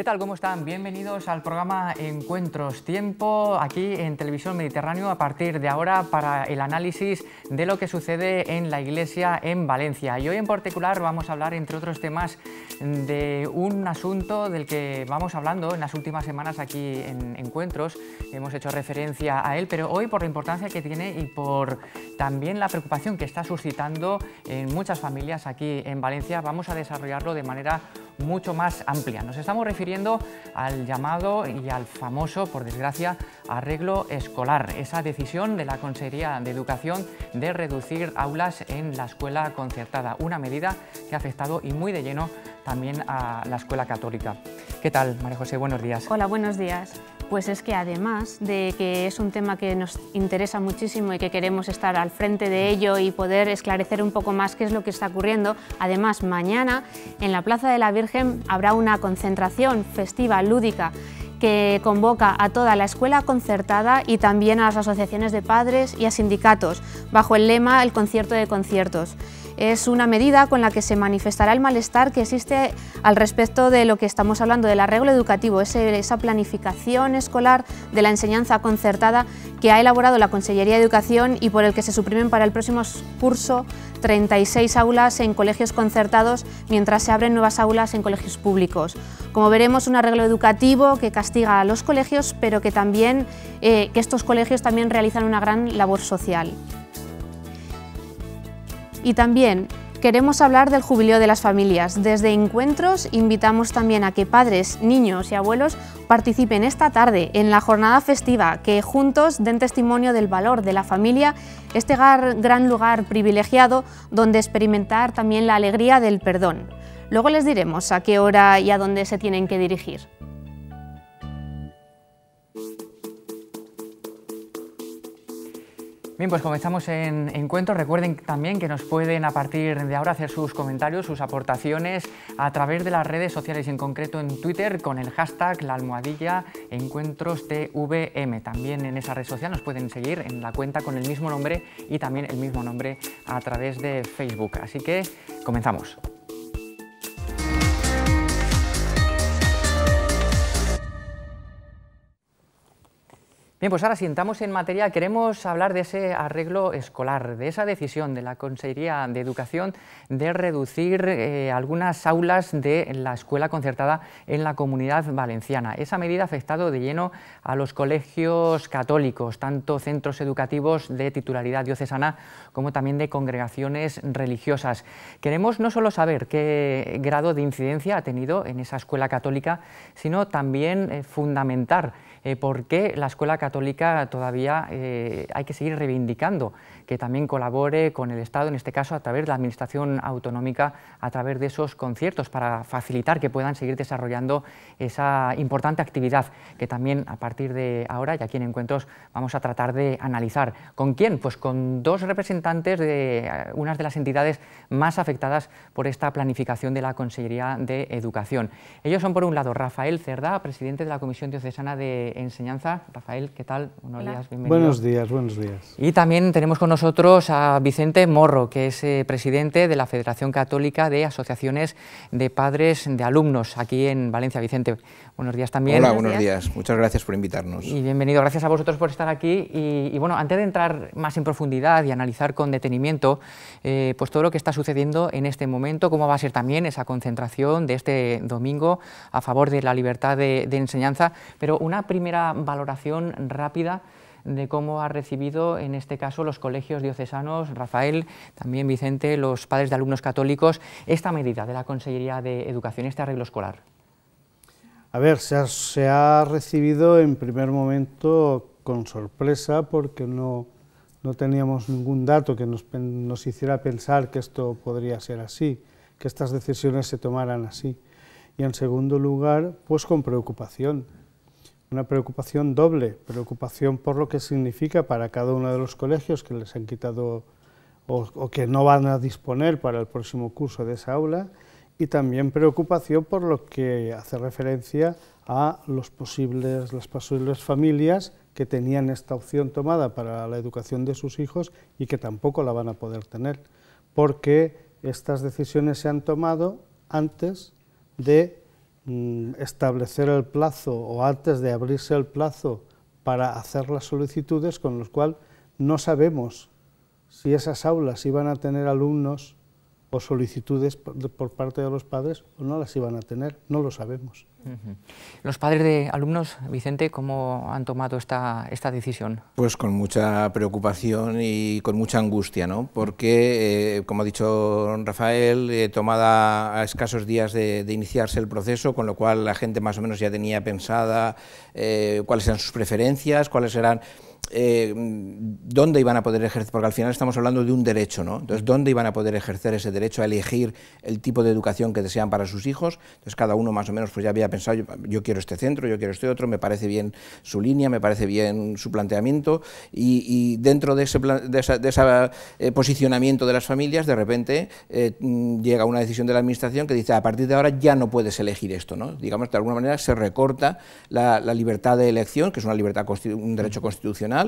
¿Qué tal? ¿Cómo están? Bienvenidos al programa Encuentros Tiempo aquí en Televisión Mediterráneo a partir de ahora para el análisis de lo que sucede en la iglesia en Valencia. Y hoy en particular vamos a hablar, entre otros temas, de un asunto del que vamos hablando en las últimas semanas aquí en Encuentros. Hemos hecho referencia a él, pero hoy por la importancia que tiene y por también la preocupación que está suscitando en muchas familias aquí en Valencia, vamos a desarrollarlo de manera mucho más amplia. Nos estamos refiriendo al llamado y al famoso, por desgracia, arreglo escolar. Esa decisión de la Consejería de Educación de reducir aulas en la escuela concertada, una medida que ha afectado y muy de lleno también a la escuela católica. ¿Qué tal, María José? Buenos días. Hola, buenos días. Pues es que además de que es un tema que nos interesa muchísimo y que queremos estar al frente de ello y poder esclarecer un poco más qué es lo que está ocurriendo, además mañana en la Plaza de la Virgen habrá una concentración festiva lúdica que convoca a toda la escuela concertada y también a las asociaciones de padres y a sindicatos, bajo el lema El concierto de conciertos. Es una medida con la que se manifestará el malestar que existe al respecto de lo que estamos hablando del arreglo educativo, esa planificación escolar de la enseñanza concertada que ha elaborado la Consellería de Educación y por el que se suprimen para el próximo curso 36 aulas en colegios concertados mientras se abren nuevas aulas en colegios públicos. Como veremos, un arreglo educativo que castiga a los colegios, pero que también eh, que estos colegios también realizan una gran labor social. Y también queremos hablar del jubileo de las familias. Desde Encuentros invitamos también a que padres, niños y abuelos participen esta tarde en la jornada festiva, que juntos den testimonio del valor de la familia, este gran lugar privilegiado donde experimentar también la alegría del perdón. Luego les diremos a qué hora y a dónde se tienen que dirigir. Bien, pues comenzamos en, encuentros. recuerden también que nos pueden a partir de ahora hacer sus comentarios, sus aportaciones a través de las redes sociales, en concreto en Twitter con el hashtag la almohadilla encuentros TVM. También en esa red social nos pueden seguir en la cuenta con el mismo nombre y también el mismo nombre a través de Facebook. Así que comenzamos. Bien, pues ahora si entramos en materia, queremos hablar de ese arreglo escolar, de esa decisión de la Consejería de Educación de reducir eh, algunas aulas de la escuela concertada en la comunidad valenciana. Esa medida ha afectado de lleno a los colegios católicos, tanto centros educativos de titularidad diocesana como también de congregaciones religiosas. Queremos no solo saber qué grado de incidencia ha tenido en esa escuela católica, sino también eh, fundamentar eh, por qué la escuela católica todavía eh, hay que seguir reivindicando, que también colabore con el Estado, en este caso a través de la Administración Autonómica, a través de esos conciertos, para facilitar que puedan seguir desarrollando esa importante actividad que también a partir de ahora y aquí en Encuentros vamos a tratar de analizar. ¿Con quién? Pues con dos representantes de eh, unas de las entidades más afectadas por esta planificación de la Consejería de Educación. Ellos son, por un lado, Rafael Cerda, presidente de la Comisión Diocesana de Enseñanza. Rafael, ¿qué tal? Buenos días, Buenos días, Y también tenemos con nosotros a Vicente Morro, que es eh, presidente de la Federación Católica de Asociaciones de Padres de Alumnos, aquí en Valencia. Vicente, Buenos días también. Hola, buenos, días. Muchas gracias por invitarnos. Y bienvenido. Gracias a vosotros por estar aquí. Y, bueno, antes de entrar más en profundidad y analizar con detenimiento eh, pues todo lo que está sucediendo en este momento, cómo va a ser también esa concentración de este domingo a favor de la libertad de, de enseñanza, pero una primera valoración rápida de cómo ha recibido en este caso los colegios diocesanos, Rafael, también Vicente, los padres de alumnos católicos, esta medida de la Consellería de Educación, este arreglo escolar. A ver, se ha, recibido en primer momento con sorpresa porque no, teníamos ningún dato que nos, hiciera pensar que esto podría ser así, que estas decisiones se tomaran así. Y en segundo lugar, pues con preocupación, una preocupación doble, preocupación por lo que significa para cada uno de los colegios que les han quitado o que no van a disponer para el próximo curso de esa aula y también preocupación por lo que hace referencia a las posibles familias que tenían esta opción tomada para la educación de sus hijos y que tampoco la van a poder tener, porque estas decisiones se han tomado antes de mm, establecer el plazo o antes de abrirse el plazo para hacer las solicitudes, con los cuales no sabemos si esas aulas iban a tener alumnos o solicitudes por parte de los padres o pues no las iban a tener, no lo sabemos. ¿Los padres de alumnos, Vicente, cómo han tomado esta, esta decisión? Pues con mucha preocupación y con mucha angustia, ¿no? porque, eh, como ha dicho Rafael, eh, tomada a escasos días de, iniciarse el proceso, con lo cual la gente más o menos ya tenía pensada eh, cuáles eran sus preferencias, cuáles eran... Eh, dónde iban a poder ejercer, porque al final estamos hablando de un derecho, ¿no? Entonces, ¿dónde iban a poder ejercer ese derecho a elegir el tipo de educación que desean para sus hijos? Entonces, cada uno más o menos pues ya había pensado, yo, quiero este centro, yo quiero este otro, me parece bien su línea, me parece bien su planteamiento, y, dentro de ese, de eh, posicionamiento de las familias, de repente eh, mm, llega una decisión de la Administración que dice, a partir de ahora ya no puedes elegir esto, ¿no? Digamos, de alguna manera se recorta la, la libertad de elección, que es una libertad, un derecho constitucional,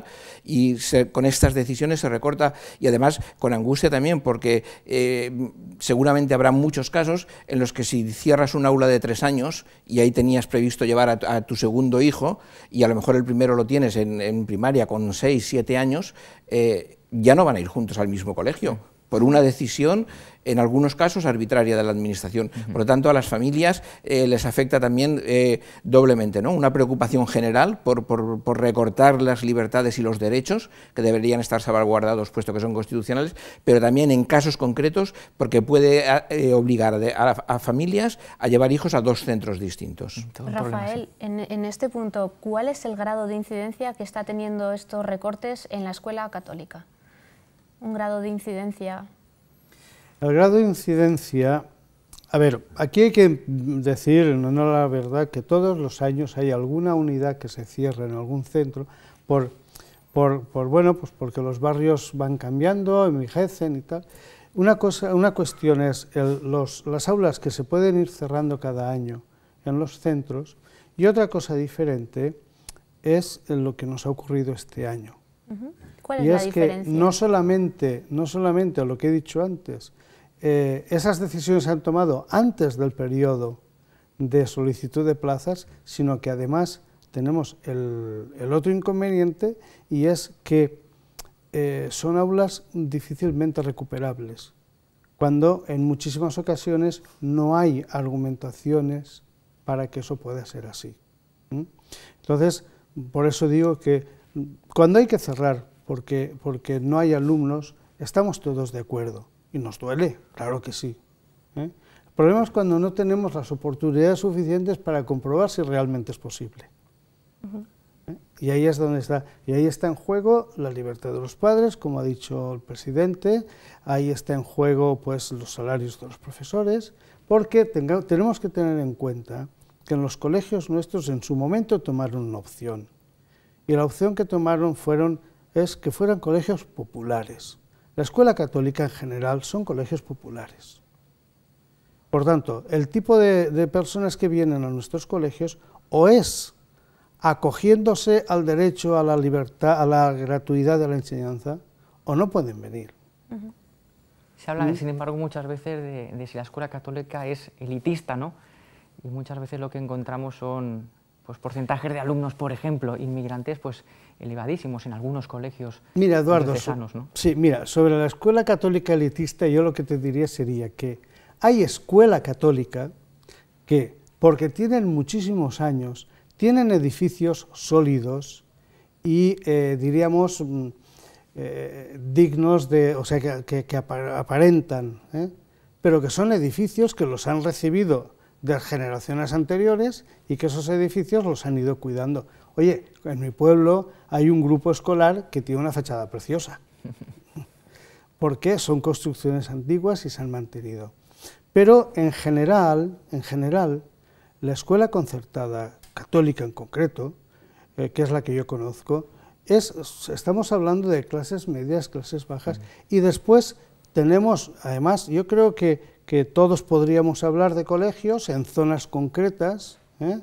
y con estas decisiones se recorta y además con angustia también porque eh, seguramente habrá muchos casos en los que si cierras un aula de tres años y ahí tenías previsto llevar a, tu segundo hijo y a lo mejor el primero lo tienes en, primaria con seis, siete años, eh, ya no van a ir juntos al mismo colegio por una decisión en algunos casos arbitraria de la Administración. Por lo tanto, a las familias eh, les afecta también eh, doblemente, ¿no? Una preocupación general por, por, recortar las libertades y los derechos que deberían estar salvaguardados puesto que son constitucionales, pero también en casos concretos porque puede eh, obligar a, a, familias a llevar hijos a dos centros distintos. Mm, Rafael, en, en este punto, ¿cuál es el grado de incidencia que está teniendo estos recortes en la escuela católica? un grado de incidencia? El grado de incidencia, a ver, aquí hay que decir, no la verdad, que todos los años hay alguna unidad que se cierra en algún centro por, por, bueno, pues porque los barrios van cambiando, envejecen y tal. Una, cosa, una cuestión es las aulas que se pueden ir cerrando cada año en los centros y otra cosa diferente es lo que nos ha ocurrido este año. ¿Cuál es, la diferencia? que no solamente, no solamente lo que he dicho antes, eh, esas decisiones se han tomado antes del periodo de solicitud de plazas, sino que además tenemos el, otro inconveniente y es que eh, son aulas difícilmente recuperables, cuando en muchísimas ocasiones no hay argumentaciones para que eso pueda ser así. Entonces, por eso digo que cuando hay que cerrar porque, no hay alumnos, estamos todos de acuerdo. Y nos duele, claro que sí. ¿eh? El problema es cuando no tenemos las oportunidades suficientes para comprobar si realmente es posible. ¿eh? Y ahí es donde está. Y ahí está en juego la libertad de los padres, como ha dicho el presidente. Ahí está en juego pues, los salarios de los profesores. Porque tenemos que tener en cuenta que en los colegios nuestros en su momento tomaron una opción y la opción que tomaron fueron, es que fueran colegios populares. La escuela católica en general son colegios populares. Por tanto, el tipo de, personas que vienen a nuestros colegios o es acogiéndose al derecho a la libertad, a la gratuidad de la enseñanza, o no pueden venir. Se habla, sin embargo, muchas veces de, de si la escuela católica es elitista, ¿no? Y muchas veces lo que encontramos son pues, porcentajes de alumnos, por ejemplo, inmigrantes, pues elevadísimos en algunos colegios mira, pues, Eduardo, Sí, mira, sobre la escuela católica elitista yo lo que te diría sería que hay escuela católica que, porque tienen muchísimos años, tienen edificios sólidos y, eh, diríamos, mm, eh, dignos de, o sea, que, aparentan, ¿eh? pero que son edificios que los han recibido de generaciones anteriores y que esos edificios los han ido cuidando. Oye, en mi pueblo hay un grupo escolar que tiene una fachada preciosa, porque son construcciones antiguas y se han mantenido. Pero en general, en general, la escuela concertada, católica en concreto, eh, que es la que yo conozco, es, estamos hablando de clases medias, clases bajas, y después tenemos, además, yo creo que que todos podríamos hablar de colegios en zonas concretas, ¿eh?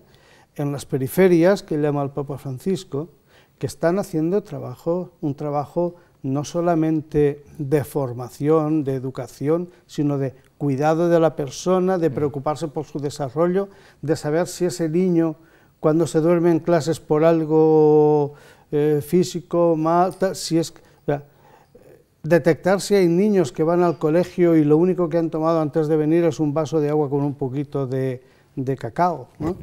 en las periferias, que llama el Papa Francisco, que están haciendo trabajo, un trabajo no solamente de formación, de educación, sino de cuidado de la persona, de preocuparse por su desarrollo, de saber si ese niño cuando se duerme en clases por algo eh, físico, mal, si es detectar si hay niños que van al colegio y lo único que han tomado antes de venir es un vaso de agua con un poquito de, cacao. ¿no?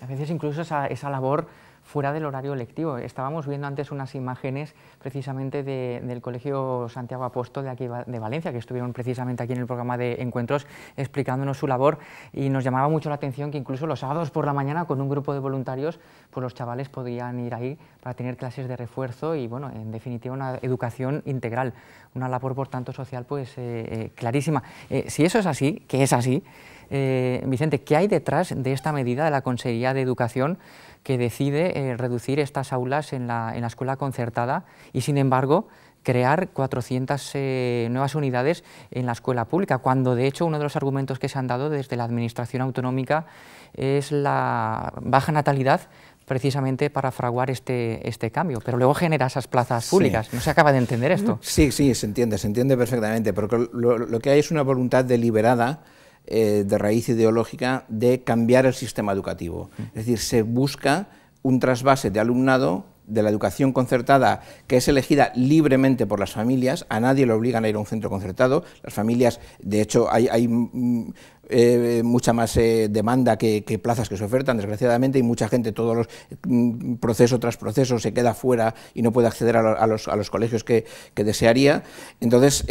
A veces incluso esa labor fuera del horario lectivo. Estábamos viendo antes unas imágenes precisamente del Colegio Santiago Apóstol de aquí de Valencia, que estuvieron precisamente aquí en el programa de encuentros explicándonos su labor y nos llamaba mucho la atención que incluso los sábados por la mañana con un grupo de voluntarios, pues los chavales podían ir ahí para tener clases de refuerzo y bueno, en definitiva una educación integral, una labor por tanto social pues eh, eh, clarísima. Eh, si eso es así, que es así, eh, Vicente, ¿qué hay detrás de esta medida de la Consejería de Educación que decide eh, reducir estas aulas en la, escuela concertada y, sin embargo, crear 400 eh, nuevas unidades en la escuela pública, cuando de hecho uno de los argumentos que se han dado desde la Administración Autonómica es la baja natalidad precisamente para fraguar este, este cambio, pero luego genera esas plazas públicas. No se acaba de entender esto. Sí, sí, se entiende, se entiende perfectamente, porque lo que hay es una voluntad deliberada eh, de raíz ideológica de cambiar el sistema educativo. Mm. Es decir, se busca un trasvase de alumnado de la educación concertada, que es elegida libremente por las familias, a nadie le obligan a ir a un centro concertado, las familias, de hecho, hay, mm, eh, mucha más eh, demanda que, plazas que se ofertan, desgraciadamente, y mucha gente, todos los mm, proceso tras proceso, se queda fuera y no puede acceder a, los, a los, colegios que, desearía. Entonces,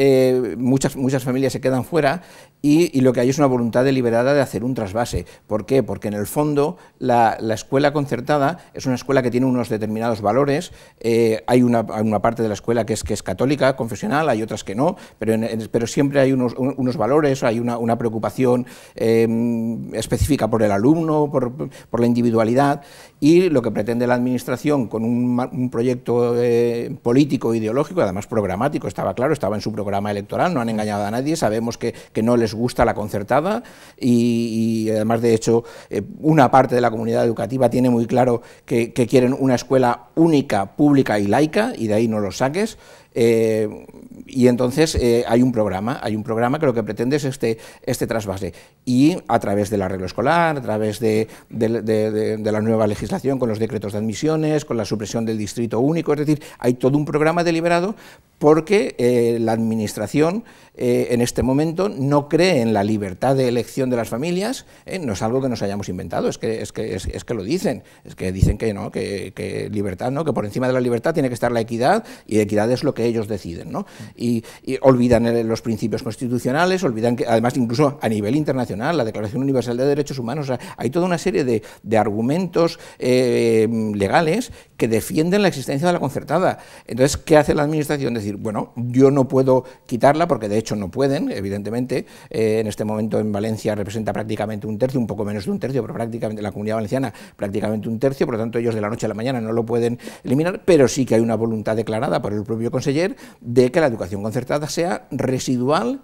muchas, muchas familias se quedan fuera y, lo que hay es una voluntad deliberada de hacer un trasvase. ¿Por qué? Porque en el fondo la, escuela concertada es una escuela que tiene unos determinados valores. Eh, hay, una, una, parte de la escuela que es, que es católica, confesional, hay otras que no, pero, pero siempre hay unos, valores, hay una, preocupación em, específica por el alumno, por, la individualidad. Y lo que pretende la Administración con un, proyecto eh, político, ideológico, además programático, estaba claro, estaba en su programa electoral, no han engañado a nadie, sabemos que, que no gusta la concertada y, además, de hecho, eh, una parte de la comunidad educativa tiene muy claro que, quieren una escuela única, pública y laica, y de ahí no los saques. Eh, y entonces eh, hay un programa, hay un programa que lo que pretende es este, este trasvase. Y a través del arreglo escolar, a través de, la nueva legislación, con los decretos de admisiones, con la supresión del distrito único, es decir, hay todo un programa deliberado porque eh, la administración eh, en este momento no cree en la libertad de elección de las familias, no es algo que nos hayamos inventado, es que, es que, es, que lo dicen, es que dicen que no, que, libertad no, que por encima de la libertad tiene que estar la equidad y equidad es lo que ellos deciden, ¿no? y, olvidan los principios constitucionales, olvidan que, además, incluso a nivel internacional, la Declaración Universal de Derechos Humanos, hay toda una serie de, argumentos eh, legales que defienden la existencia de la concertada. Entonces, ¿qué hace la Administración? Decir, bueno, yo no puedo quitarla, porque de hecho no pueden, evidentemente. Eh, en este momento en Valencia representa prácticamente un tercio, un poco menos de un tercio, pero prácticamente la comunidad valenciana prácticamente un tercio, por lo tanto ellos de la noche a la mañana no lo pueden eliminar, pero sí que hay una voluntad declarada por el propio conseller de que la educación concertada sea residual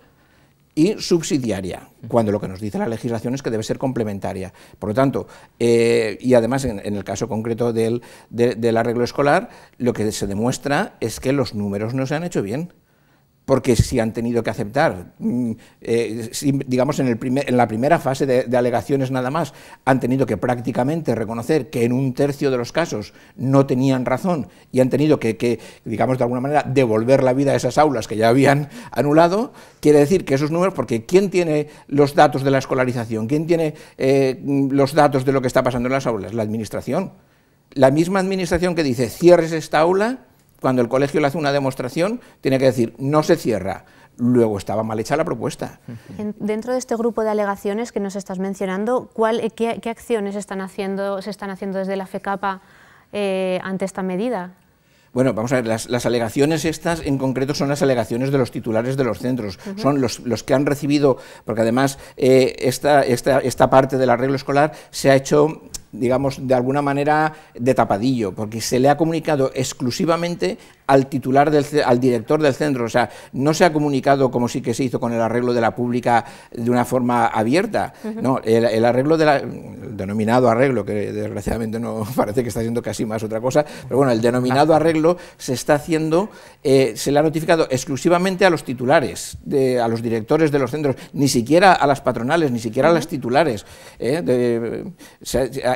y subsidiaria, cuando lo que nos dice la legislación es que debe ser complementaria. Por lo tanto, eh, y además en, el caso concreto del, del arreglo escolar, lo que se demuestra es que los números no se han hecho bien porque si han tenido que aceptar, mm, eh, digamos en, el en, la primera fase de, alegaciones nada más, han tenido que prácticamente reconocer que en un tercio de los casos no tenían razón y han tenido que, digamos de alguna manera, devolver la vida a esas aulas que ya habían anulado, quiere decir que esos números, porque ¿quién tiene los datos de la escolarización? ¿Quién tiene eh, mm, los datos de lo que está pasando en las aulas? La administración. La misma administración que dice, cierres esta aula, cuando el colegio le hace una demostración, tiene que decir, no se cierra. Luego estaba mal hecha la propuesta. dentro de este grupo de alegaciones que nos estás mencionando, eh, qué, acciones están haciendo, se están haciendo desde la FECAPA eh, ante esta medida? Bueno, vamos a ver, las, alegaciones estas en concreto son las alegaciones de los titulares de los centros, son los, los, que han recibido, porque además eh, esta, esta, esta parte del arreglo escolar se ha hecho digamos, de alguna manera de tapadillo, porque se le ha comunicado exclusivamente al titular, del, al director del centro. O sea, no se ha comunicado como sí que se hizo con el arreglo de la pública de una forma abierta. No, el, arreglo denominado arreglo, que desgraciadamente no parece que está siendo casi más otra cosa, pero bueno, el denominado arreglo se está haciendo, eh, se le ha notificado exclusivamente a los titulares, de, a los directores de los centros, ni siquiera a las patronales, ni siquiera a las titulares. Eh,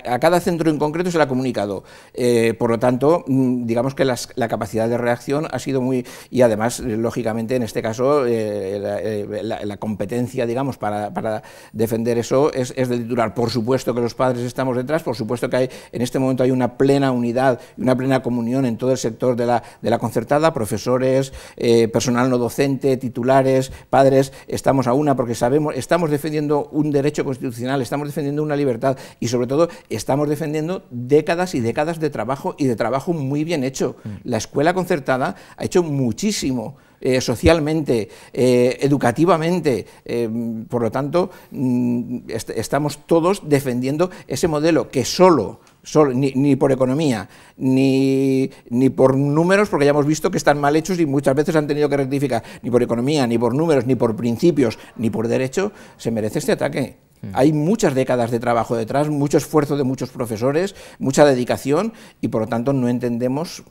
a, cada centro en concreto se le ha comunicado. Eh, por lo tanto, mm, digamos que la capacidad de reacción ha sido muy... Y además, lógicamente, en este caso, eh, eh, la, competencia, digamos, para, defender eso es, es, titular. Por supuesto que los padres estamos detrás, por supuesto que hay, en este momento hay una plena unidad, una plena comunión en todo el sector de la, de la concertada, profesores, eh, personal no docente, titulares, padres, estamos a una porque sabemos, estamos defendiendo un derecho constitucional, estamos defendiendo una libertad y sobre todo estamos defendiendo décadas y décadas de trabajo y de trabajo muy bien hecho. Mm. La escuela concertada Acertada ha hecho muchísimo. Eh, socialmente, eh, educativamente. Eh, por lo tanto, mm, estamos todos defendiendo ese modelo que solo, solo ni, ni, por economía, ni, ni, por números, porque ya hemos visto que están mal hechos y muchas veces han tenido que rectificar, ni por economía, ni por números, ni por principios, ni por derecho, se merece este ataque. Mm. Hay muchas décadas de trabajo detrás, mucho esfuerzo de muchos profesores, mucha dedicación y por lo tanto no entendemos,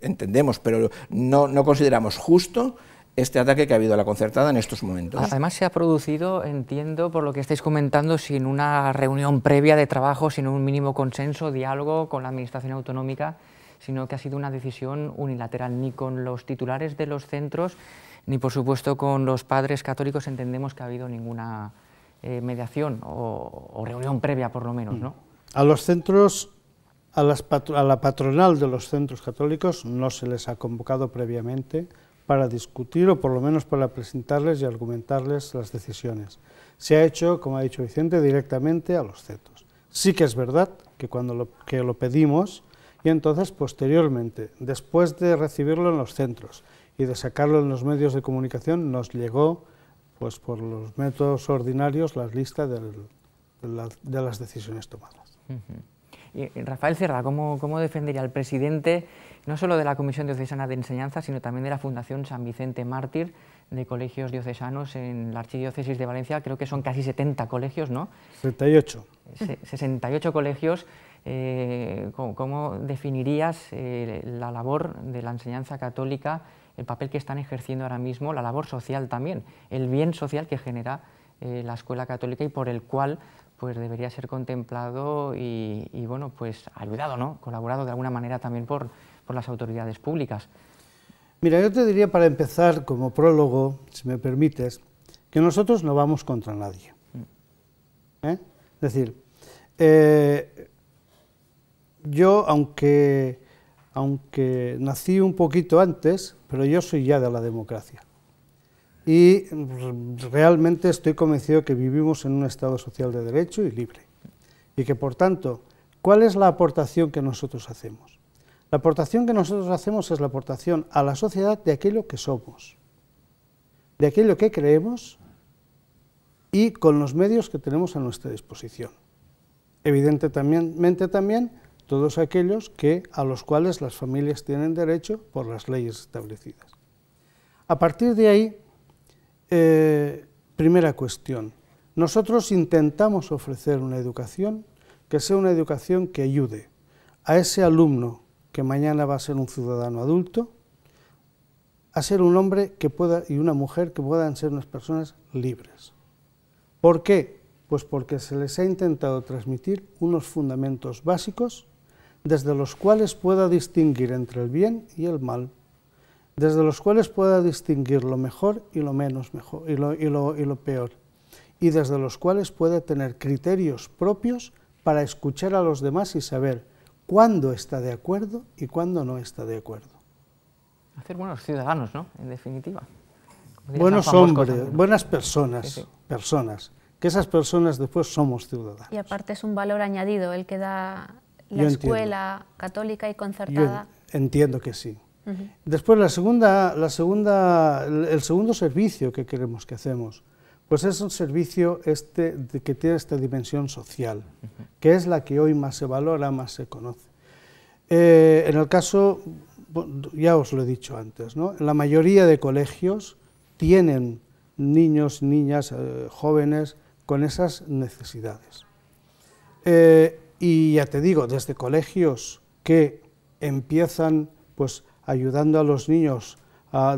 entendemos, pero no, no consideramos justo este ataque que ha habido a la concertada en estos momentos. Además se ha producido, entiendo por lo que estáis comentando, sin una reunión previa de trabajo, sin un mínimo consenso, diálogo con la Administración Autonómica, sino que ha sido una decisión unilateral, ni con los titulares de los centros, ni por supuesto con los padres católicos entendemos que ha habido ninguna eh, mediación o, reunión previa, por lo menos. ¿no? A los centros, a, a la patronal de los centros católicos no se les ha convocado previamente para discutir o por lo menos para presentarles y argumentarles las decisiones. Se ha hecho, como ha dicho Vicente, directamente a los centros. Sí que es verdad que cuando lo, que lo pedimos y entonces posteriormente, después de recibirlo en los centros y de sacarlo en los medios de comunicación, nos llegó pues por los métodos ordinarios, las listas de, las decisiones tomadas. y Rafael Serra, ¿cómo, defendería al presidente no solo de la Comisión Diocesana de Enseñanza, sino también de la Fundación San Vicente Mártir de Colegios Diocesanos en la Archidiócesis de Valencia? Creo que son casi 70 colegios, ¿no? 68. 68 colegios. Eh, ¿cómo, ¿cómo, definirías eh, la labor de la enseñanza católica el papel que están ejerciendo ahora mismo, la labor social también, el bien social que genera eh, la escuela católica y por el cual pues debería ser contemplado y, bueno, pues ayudado, ¿no? colaborado de alguna manera también por, por las autoridades públicas. Mira, yo te diría para empezar como prólogo, si me permites, que nosotros no vamos contra nadie. Mm. ¿Eh? Es decir, eh, yo, aunque aunque nací un poquito antes, pero yo soy ya de la democracia. Y realmente estoy convencido que vivimos en un Estado social de derecho y libre. Y que, por tanto, ¿cuál es la aportación que nosotros hacemos? La aportación que nosotros hacemos es la aportación a la sociedad de aquello que somos, de aquello que creemos y con los medios que tenemos a nuestra disposición. Evidentemente también todos aquellos que, a los cuales las familias tienen derecho por las leyes establecidas. A partir de ahí, eh, primera cuestión, nosotros intentamos ofrecer una educación que sea una educación que ayude a ese alumno que mañana va a ser un ciudadano adulto, a ser un hombre que pueda, y una mujer que puedan ser unas personas libres. ¿Por qué? Pues porque se les ha intentado transmitir unos fundamentos básicos desde los cuales pueda distinguir entre el bien y el mal, desde los cuales pueda distinguir lo mejor y lo menos mejor y lo, y lo, peor, y desde los cuales pueda tener criterios propios para escuchar a los demás y saber cuándo está de acuerdo y cuándo no está de acuerdo. Hacer buenos ciudadanos, ¿no? En definitiva. Buenos hombres, buenas personas, personas, que esas personas después somos ciudadanos. Y aparte es un valor añadido el que da la escuela católica y concertada? entiendo que sí. Después, la segunda, la segunda, el segundo servicio que queremos que hacemos, pues es un servicio este, que tiene esta dimensión social, que es la que hoy más se valora, más se conoce. Eh, en el caso, ya os lo he dicho antes, ¿no? la mayoría de colegios tienen niños, niñas, eh, jóvenes con esas necesidades. Eh, y ya te digo, desde colegios que empiezan pues ayudando a los niños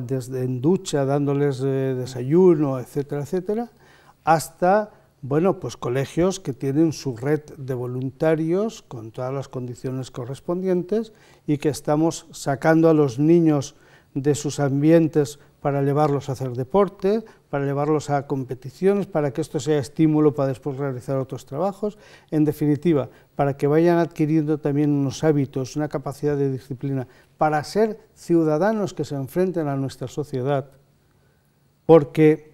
desde en ducha, dándoles eh, desayuno, etcétera, etcétera, hasta bueno, pues colegios que tienen su red de voluntarios con todas las condiciones correspondientes y que estamos sacando a los niños de sus ambientes para llevarlos a hacer deporte, para llevarlos a competiciones, para que esto sea estímulo para después realizar otros trabajos, en definitiva, para que vayan adquiriendo también unos hábitos, una capacidad de disciplina, para ser ciudadanos que se enfrenten a nuestra sociedad, porque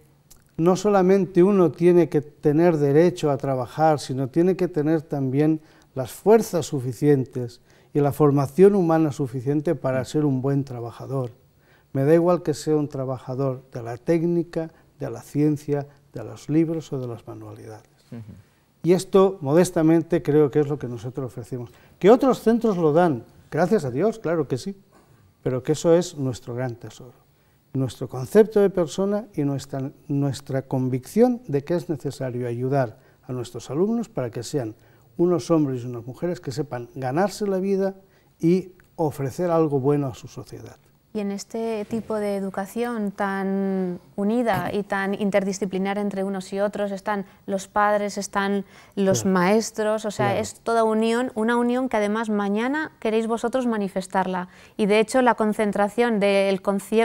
no solamente uno tiene que tener derecho a trabajar, sino tiene que tener también las fuerzas suficientes y la formación humana suficiente para ser un buen trabajador. Me da igual que sea un trabajador de la técnica, de la ciencia, de los libros o de las manualidades. Y esto, modestamente, creo que es lo que nosotros ofrecemos. Que otros centros lo dan, gracias a Dios, claro que sí, pero que eso es nuestro gran tesoro, nuestro concepto de persona y nuestra convicción de que es necesario ayudar a nuestros alumnos para que sean unos hombres y unas mujeres que sepan ganarse la vida y ofrecer algo bueno a su sociedad. Y en este tipo de educación tan unida y tan interdisciplinar entre unos y otros están los padres, están los maestros, o sea, es toda unión, una unión que además mañana queréis vosotros manifestarla. Y de hecho la concentración de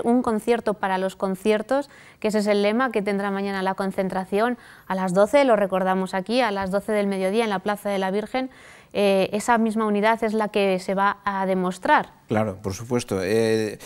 un concierto para los conciertos, que ese es el lema que tendrá mañana la concentración, a las 12, lo recordamos aquí, a las 12 del mediodía en la Plaza de la Virgen, eh, esa misma unidad es la que se va a demostrar. Claro, por supuesto. Eh,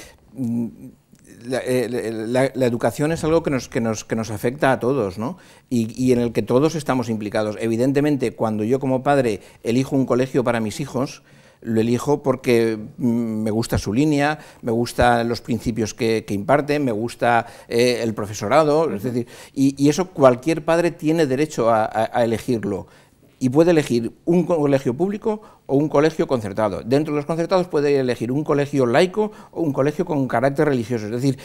eh, la, educación es algo que nos, afecta a todos ¿no? y, en el que todos estamos implicados. Evidentemente, cuando yo como padre elijo un colegio para mis hijos, lo elijo porque mm, me gusta su línea, me gustan los principios que, que imparte, me gusta el profesorado, es decir, y, eso cualquier padre tiene derecho a elegirlo y puede elegir un colegio público o un colegio concertado. Dentro de los concertados puede elegir un colegio laico o un colegio con carácter religioso. Es decir,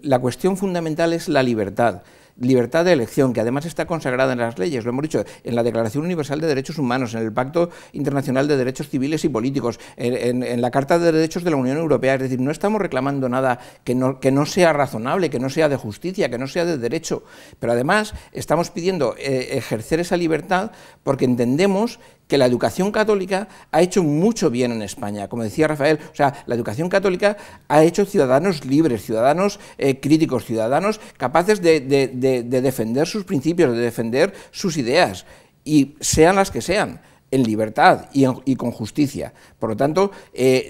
la cuestión fundamental es la libertad libertad de elección, que además está consagrada en las leyes, lo hemos dicho, en la Declaración Universal de Derechos Humanos, en el Pacto Internacional de Derechos Civiles y Políticos, en, la Carta de Derechos de la Unión Europea. Es decir, no estamos reclamando nada que no, que no sea razonable, que no sea de justicia, que no sea de derecho, pero además estamos pidiendo eh, ejercer esa libertad porque entendemos que la educación católica ha hecho mucho bien en España, como decía Rafael, o sea, la educación católica ha hecho ciudadanos libres, ciudadanos eh, críticos, ciudadanos capaces de, defender sus principios, de defender sus ideas, y sean las que sean en libertad y, con justicia. Por lo tanto, eh,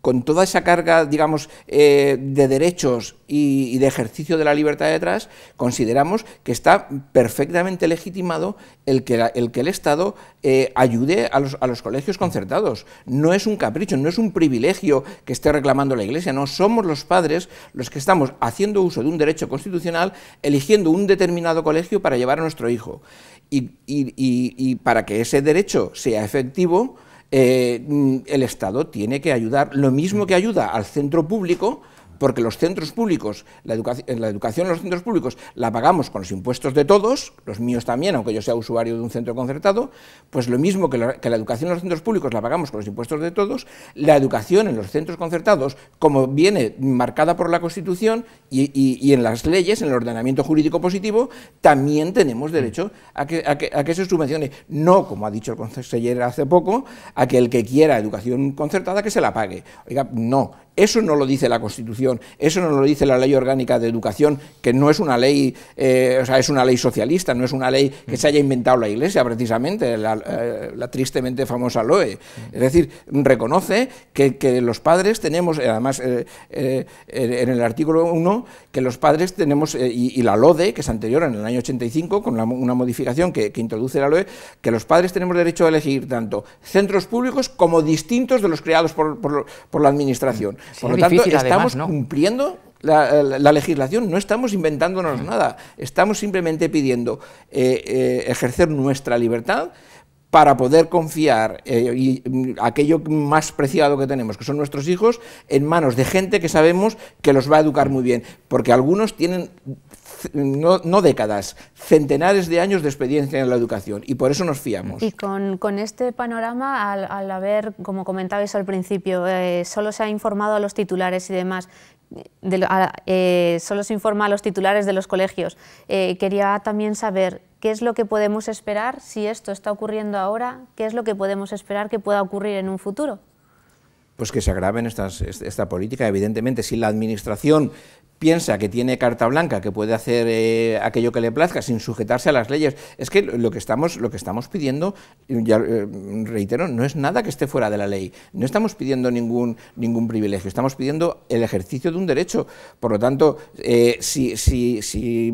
con toda esa carga, digamos, eh, de derechos y, de ejercicio de la libertad detrás, consideramos que está perfectamente legitimado el que, el, que el, Estado eh, ayude a los, colegios concertados. No es un capricho, no es un privilegio que esté reclamando la Iglesia, no somos los padres los que estamos haciendo uso de un derecho constitucional, eligiendo un determinado colegio para llevar a nuestro hijo. y para que ese derecho sea efectivo, eh, mm, el Estado tiene que ayudar, lo mismo que ayuda al centro público, porque los centros públicos, la, educación, la educación en los centros públicos la pagamos con los impuestos de todos, los míos también, aunque yo sea usuario de un centro concertado, pues lo mismo que la, educación en los centros públicos la pagamos con los impuestos de todos, la educación en los centros concertados, como viene marcada por la Constitución y, en las leyes, en el ordenamiento jurídico positivo, también tenemos derecho a que, a que, a que se subvencione, no como ha dicho el consejero hace poco, a que el que quiera educación concertada que se la pague. Oiga, no, eso no lo dice la Constitución, eso no lo dice la Ley Orgánica de Educación, que no es una ley, eh, o sea, es una ley socialista, no es una ley que se haya inventado la Iglesia precisamente, la, eh, tristemente famosa LOE. Es decir, reconoce que, los padres tenemos, además en el artículo 1, que los padres tenemos, y, la LODE, que es anterior en el año 85, con una modificación que, introduce la LOE, que los padres tenemos derecho a elegir tanto centros públicos como distintos de los creados por la Administración. Por lo tanto, estamos cumpliendo la, legislación, no estamos inventándonos nada, estamos simplemente pidiendo eh, eh, ejercer nuestra libertad para poder confiar eh, mm, aquello más preciado que tenemos, que son nuestros hijos, en manos de gente que sabemos que los va a educar muy bien, porque algunos tienen no, décadas, centenares de años de experiencia en la educación y por eso nos fiamos. Y con, este panorama, al, haber, como comentabais al principio, eh, solo se ha informado a los titulares y demás, eh, solo se informa a los titulares de los colegios. Eh, quería también saber qué es lo que podemos esperar si esto está ocurriendo ahora, qué es lo que podemos esperar que pueda ocurrir en un futuro pues que se agraven estas, esta política. Evidentemente, si la Administración piensa que tiene carta blanca, que puede hacer eh, aquello que le plazca sin sujetarse a las leyes. Es que lo que estamos, lo que estamos pidiendo, ya, eh, reitero, no es nada que esté fuera de la ley. No estamos pidiendo ningún, ningún privilegio, estamos pidiendo el ejercicio de un derecho. Por lo tanto, eh, si, si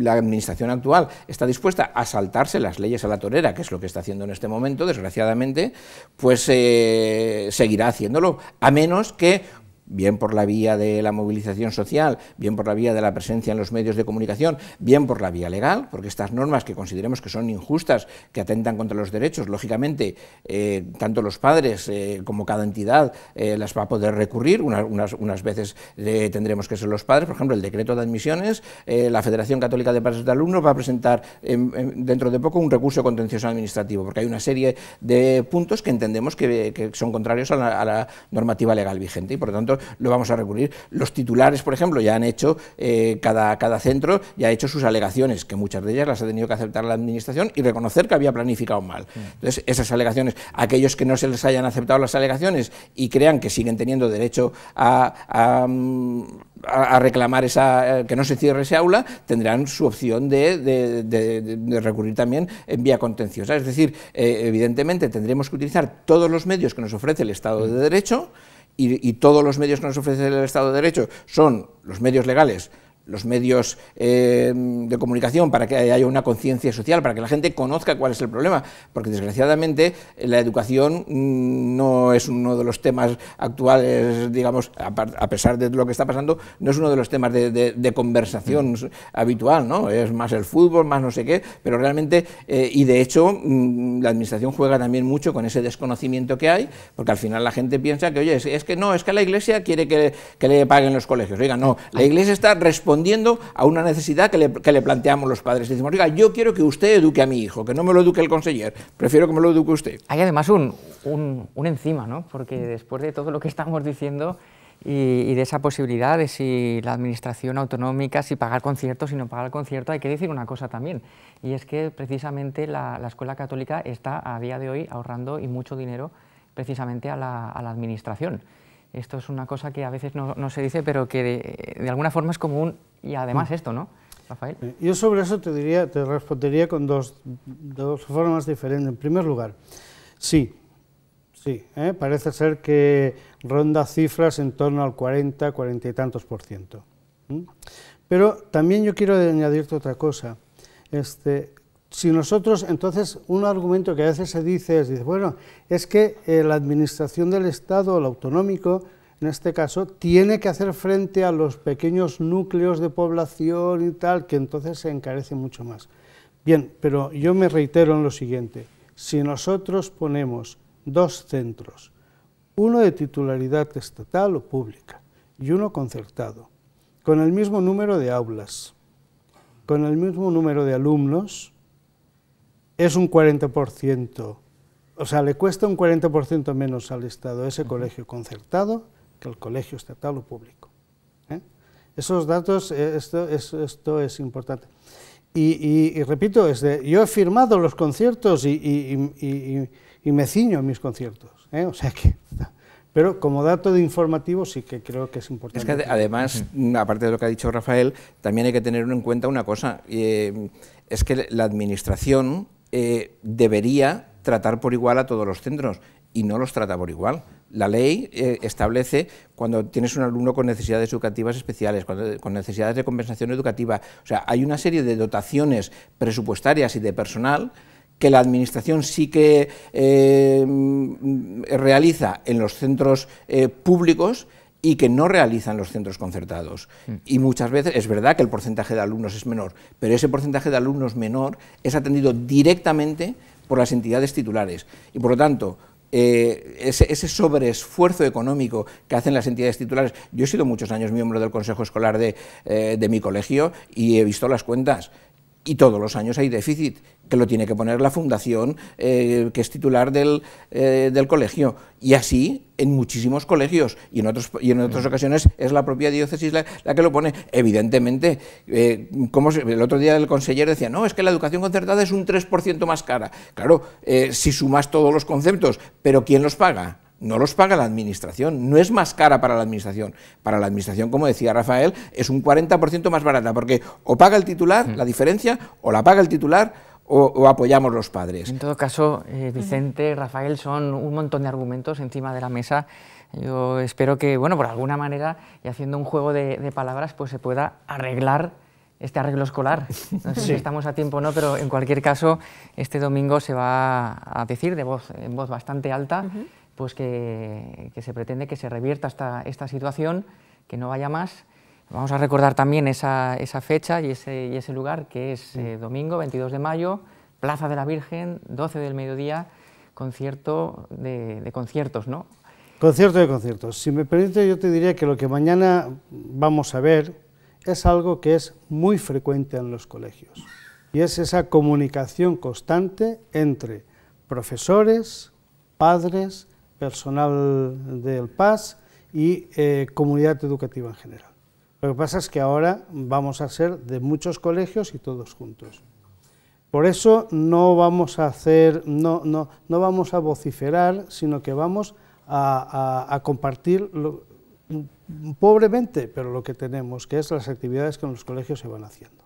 la Administración actual está dispuesta a saltarse las leyes a la torera, que es lo que está haciendo en este momento, desgraciadamente, pues seguirá haciéndolo, a menos que bien por la vía de la movilización social, bien por la vía de la presencia en los medios de comunicación, bien por la vía legal, porque estas normas que consideremos que son injustas, que atentan contra los derechos, lógicamente, eh, tanto los padres eh, como cada entidad eh, las va a poder recurrir, unas, veces tendremos que ser los padres, por ejemplo, el decreto de admisiones, la Federación Católica de Padres de Alumnos va a presentar dentro de poco un recurso contencioso administrativo, porque hay una serie de puntos que entendemos que, son contrarios a la, normativa legal vigente y, por tanto, lo vamos a recurrir. Los titulares, por ejemplo, ya han hecho, eh, cada, centro ya ha hecho sus alegaciones, que muchas de ellas las ha tenido que aceptar la Administración y reconocer que había planificado mal. Mm. Entonces, esas alegaciones, aquellos que no se les hayan aceptado las alegaciones y crean que siguen teniendo derecho a, reclamar eh, que no se cierre ese aula, tendrán su opción de, recurrir también en vía contenciosa. Es decir, eh, evidentemente tendremos que utilizar todos los medios que nos ofrece el Estado de mm. Derecho y, todos los medios que nos ofrece el Estado de Derecho son los medios legales los medios eh, de comunicación, para que haya una conciencia social, para que la gente conozca cuál es el problema, porque desgraciadamente eh, la educación mm, no es uno de los temas actuales, digamos, a, pesar de lo que está pasando, no es uno de los temas de, conversación mm. habitual, ¿no? Es más el fútbol, más no sé qué, pero realmente, eh, y de hecho, mm, la administración juega también mucho con ese desconocimiento que hay, porque al final la gente piensa que, oye, es, que no, es que la iglesia quiere que, le paguen los colegios. Oiga, no, la iglesia está respondiendo respondiendo a una necesidad que le, planteamos los padres. Decimos, oiga, yo quiero que usted eduque a mi hijo, que no me lo eduque el conseller, prefiero que me lo eduque usted. Hay además un, encima, ¿no? Porque después de todo lo que estamos diciendo y, de esa posibilidad de si la administración autonómica, si pagar concierto, si no pagar concierto, hay que decir una cosa también, y es que precisamente la, escuela católica está a día de hoy ahorrando y mucho dinero precisamente a la administración. Esto es una cosa que a veces no, se dice, pero que de, alguna forma es común y además mm. esto, ¿no? Rafael. Eh, yo sobre eso te, diría, te respondería con dos, formas diferentes. En primer lugar, sí, sí, ¿eh? parece ser que ronda cifras en torno al 40, 40 y tantos por ciento. Pero también yo quiero añadirte otra cosa. Este, si nosotros, entonces, un argumento que a veces se dice es, bueno, es que eh, la administración del Estado, el autonómico, en este caso, tiene que hacer frente a los pequeños núcleos de población y tal, que entonces se encarece mucho más. Bien, pero yo me reitero en lo siguiente, si nosotros ponemos dos centros, uno de titularidad estatal o pública y uno concertado, con el mismo número de aulas, con el mismo número de alumnos, es un 40%, o sea, le cuesta un 40% menos al Estado ese colegio concertado que el colegio estatal o público. ¿eh? Esos datos, eh, esto, es importante. Y, repito, yo he firmado los conciertos y, me ciño a mis conciertos. ¿eh? sea que pero como dato de informativo sí que creo que es importante. Es que además, aparte de lo que ha dicho Rafael, también hay que tener en cuenta una cosa. es que la administración eh, debería tratar por igual a todos los centros y no los trata por igual. La ley eh, establece cuando tienes un alumno con necesidades educativas especiales, con necesidades de compensación educativa. O sea, hay una serie de dotaciones presupuestarias y de personal que la Administración sí que eh, mm, realiza en los centros públicos y que no realizan los centros concertados. Mm. Y muchas veces es verdad que el porcentaje de alumnos es menor, pero ese porcentaje de alumnos menor es atendido directamente por las entidades titulares. Y por lo tanto, eh, ese, sobreesfuerzo económico que hacen las entidades titulares. Yo he sido muchos años miembro del Consejo Escolar de, eh, de mi colegio y he visto las cuentas y todos los años hay déficit, que lo tiene que poner la fundación, eh, que es titular eh, del, colegio. Y así en muchísimos colegios, y en, otros, y en otras ocasiones es la propia diócesis la, que lo pone. Evidentemente, eh, como el otro día el consejero decía, no, es que la educación concertada es un 3% más cara. Claro, si sumas todos los conceptos, pero ¿quién los paga? no los paga la administración, no es más cara para la administración. Para la administración, como decía Rafael, es un 40% más barata, porque o paga el titular mm. la diferencia, o la paga el titular, o, apoyamos los padres. En todo caso, eh, Vicente, Rafael, son un montón de argumentos encima de la mesa. Yo espero que, bueno, por alguna manera, y haciendo un juego de, palabras, pues se pueda arreglar este arreglo escolar. No sé si estamos a tiempo o no, pero en cualquier caso, este domingo se va a decir de voz, en voz bastante alta pues que, se pretende que se revierta esta, esta situación, que no vaya más. Vamos a recordar también esa, fecha y ese, lugar que es eh, domingo 22 de mayo, Plaza de la Virgen, 12 del mediodía, concierto de, de conciertos, ¿no? Concierto de conciertos. Si me permite, yo te diría que lo que mañana vamos a ver es algo que es muy frecuente en los colegios y es esa comunicación constante entre profesores, padres, personal del PAS y eh, comunidad educativa en general. Lo que pasa es que ahora vamos a ser de muchos colegios y todos juntos. Por eso no vamos a hacer, no, no, no vamos a vociferar, sino que vamos a, compartir pobremente, pero lo que tenemos, que es las actividades que en los colegios se van haciendo.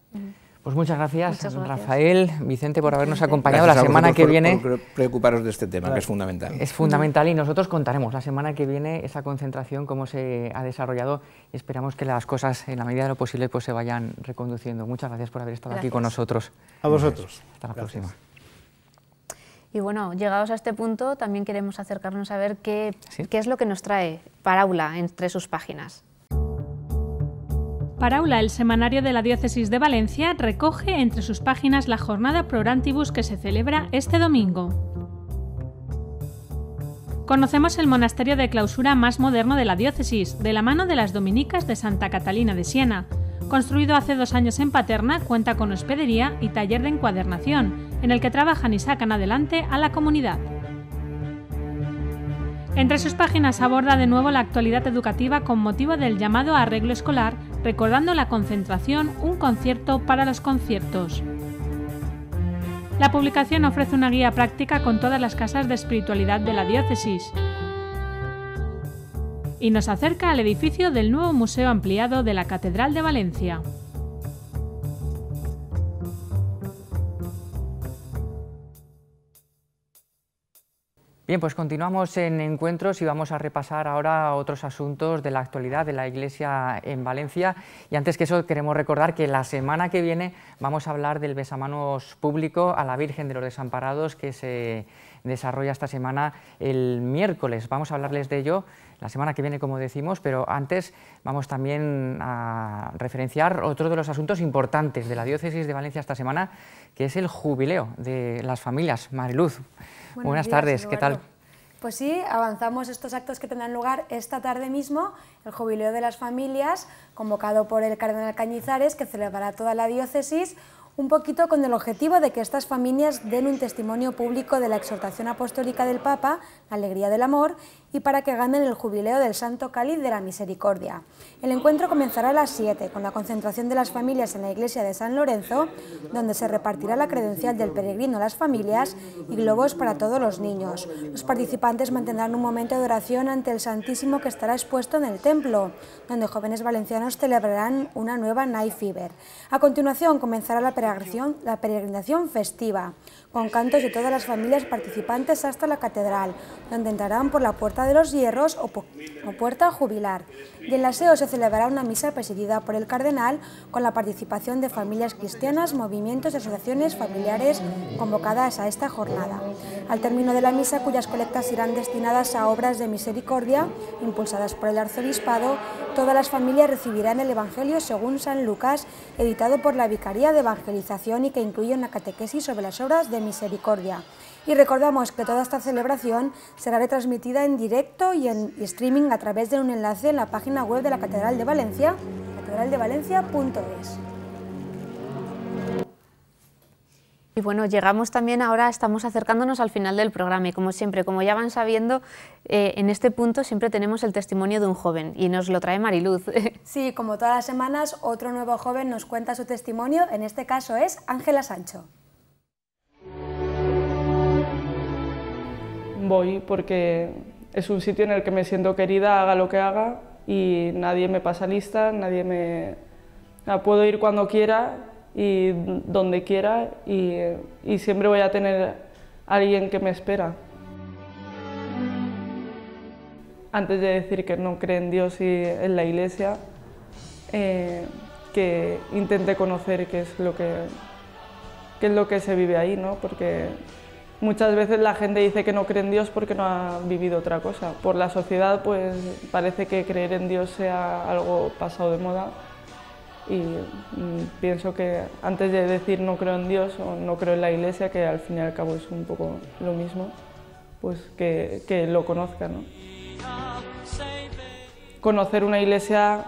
Pues muchas gracias, Rafael, Vicente, por habernos acompañado la semana que viene. preocuparos de este tema, que es fundamental. Es fundamental y nosotros contaremos la semana que viene esa concentración, cómo se ha desarrollado y esperamos que las cosas, en la medida de lo posible, pues se vayan reconduciendo. Muchas gracias por haber estado aquí con nosotros. A vosotros. Hasta la próxima. Y bueno, llegados a este punto, también queremos acercarnos a ver qué, es lo que nos trae Paráula entre sus páginas. Paraula, el semanario de la Diócesis de Valencia, recoge entre sus páginas la jornada Prorantibus que se celebra este domingo. Conocemos el monasterio de clausura más moderno de la diócesis, de la mano de las dominicas de Santa Catalina de Siena. Construido hace dos años en Paterna, cuenta con hospedería y taller de encuadernación, en el que trabajan y sacan adelante a la comunidad. Entre sus páginas aborda de nuevo la actualidad educativa con motivo del llamado arreglo escolar recordando la concentración Un concierto para los conciertos. La publicación ofrece una guía práctica con todas las casas de espiritualidad de la diócesis y nos acerca al edificio del nuevo Museo Ampliado de la Catedral de Valencia. Bien, pues continuamos en encuentros y vamos a repasar ahora otros asuntos de la actualidad de la Iglesia en Valencia. Y antes que eso, queremos recordar que la semana que viene vamos a hablar del besamanos público a la Virgen de los Desamparados que se desarrolla esta semana el miércoles. Vamos a hablarles de ello la semana que viene, como decimos, pero antes vamos también a referenciar otro de los asuntos importantes de la Diócesis de Valencia esta semana, que es el jubileo de las familias. Mariluz, Buenas tardes, ¿qué tal? Pues sí, avanzamos estos actos que tendrán lugar esta tarde mismo, el Jubileo de las Familias, convocado por el Cardenal Cañizares, que celebrará toda la diócesis, un poquito con el objetivo de que estas familias den un testimonio público de la exhortación apostólica del Papa Alegría del Amor y para que ganen el jubileo del Santo Cáliz de la Misericordia. El encuentro comenzará a las 7 con la concentración de las familias en la iglesia de San Lorenzo, donde se repartirá la credencial del peregrino a las familias y globos para todos los niños. Los participantes mantendrán un momento de oración ante el Santísimo que estará expuesto en el templo, donde jóvenes valencianos celebrarán una nueva Night Fever. A continuación comenzará la peregrinación, la peregrinación festiva con cantos de todas las familias participantes hasta la catedral, donde entrarán por la Puerta de los Hierros o, Puerta Jubilar. Y en e se celebrará una misa presidida por el cardenal con la participación de familias cristianas, movimientos y asociaciones familiares convocadas a esta jornada. Al término de la misa, cuyas colectas irán destinadas a obras de misericordia impulsadas por el arzobispado, todas las familias recibirán el Evangelio según San Lucas, editado por la Vicaría de Evangelización y que incluye una catequesis sobre las obras de Misericordia. Y recordamos que toda esta celebración será retransmitida en directo y en streaming a través de un enlace en la página web de la Catedral de Valencia, catedraldevalencia.es. Y bueno, llegamos también ahora, estamos acercándonos al final del programa y como siempre, como ya van sabiendo, eh, en este punto siempre tenemos el testimonio de un joven y nos lo trae Mariluz. Sí, como todas las semanas, otro nuevo joven nos cuenta su testimonio, en este caso es Ángela Sancho. voy porque es un sitio en el que me siento querida, haga lo que haga y nadie me pasa lista, nadie me... Puedo ir cuando quiera y donde quiera y, y siempre voy a tener alguien que me espera. Antes de decir que no cree en Dios y en la Iglesia, eh, que intente conocer qué es lo que, qué es lo que se vive ahí, ¿no? Porque Muchas veces la gente dice que no cree en Dios porque no ha vivido otra cosa. Por la sociedad pues parece que creer en Dios sea algo pasado de moda y mm, pienso que antes de decir no creo en Dios o no creo en la iglesia, que al fin y al cabo es un poco lo mismo, pues que, lo conozcan ¿no? Conocer una iglesia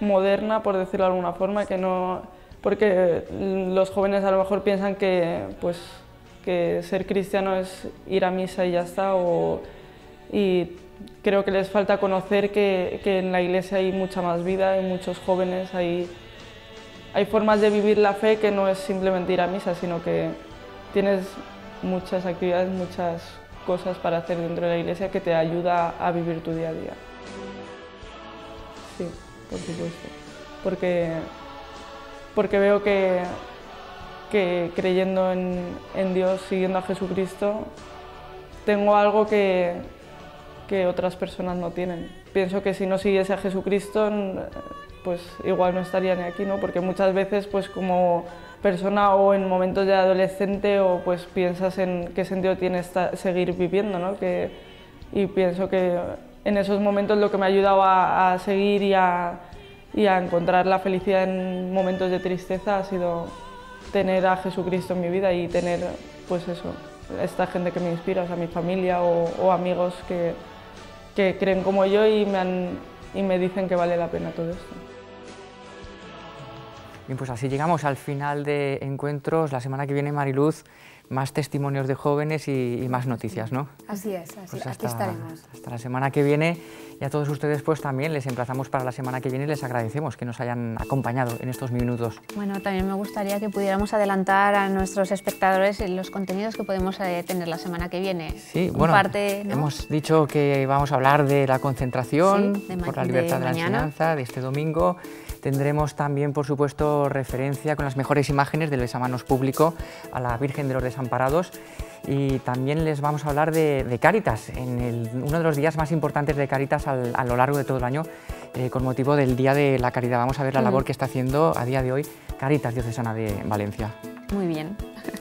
moderna, por decirlo de alguna forma, que no... porque mm, los jóvenes a lo mejor piensan que pues que ser cristiano es ir a misa y ya está, o, y creo que les falta conocer que, en la iglesia hay mucha más vida, hay muchos jóvenes, hay, hay formas de vivir la fe que no es simplemente ir a misa, sino que tienes muchas actividades, muchas cosas para hacer dentro de la iglesia que te ayuda a vivir tu día a día. Sí, por supuesto. Porque, porque veo que que creyendo en, Dios, siguiendo a Jesucristo, tengo algo que, que otras personas no tienen. Pienso que si no siguiese a Jesucristo, pues igual no estaría ni aquí, ¿no? Porque muchas veces, pues como persona o en momentos de adolescente, o pues piensas en qué sentido tiene seguir viviendo, ¿no? Que, y pienso que en esos momentos lo que me ha ayudado a, seguir y a, y a encontrar la felicidad en momentos de tristeza ha sido tener a Jesucristo en mi vida y tener, pues eso, esta gente que me inspira, o mi familia o, amigos que, que, creen como yo y me, han, y me dicen que vale la pena todo esto. Bien, pues así llegamos al final de encuentros. La semana que viene, Mariluz más testimonios de jóvenes y, más noticias, ¿no? Así es, así pues hasta, aquí estaremos. Hasta la semana que viene y a todos ustedes pues también les emplazamos para la semana que viene y les agradecemos que nos hayan acompañado en estos minutos. Bueno, también me gustaría que pudiéramos adelantar a nuestros espectadores los contenidos que podemos eh, tener la semana que viene. Sí, bueno, hemos dicho que vamos a hablar de la concentración de por la libertad de, de la enseñanza de este domingo Tendremos también, por supuesto, referencia con las mejores imágenes del besamanos público a la Virgen de los Desamparados y también les vamos a hablar de, Caritas en uno de los días más importantes de Caritas a lo largo de todo el año, eh, con motivo del Día de la Caridad. Vamos a ver la labor que está haciendo a día de hoy Caritas Diocesana de Valencia. Muy bien.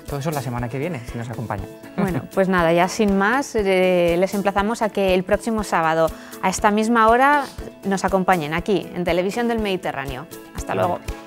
Todo eso la semana que viene, si nos acompañan. Bueno, pues nada, ya sin más, eh, les emplazamos a que el próximo sábado, a esta misma hora, nos acompañen aquí, en Televisión del Mediterráneo. Hasta luego.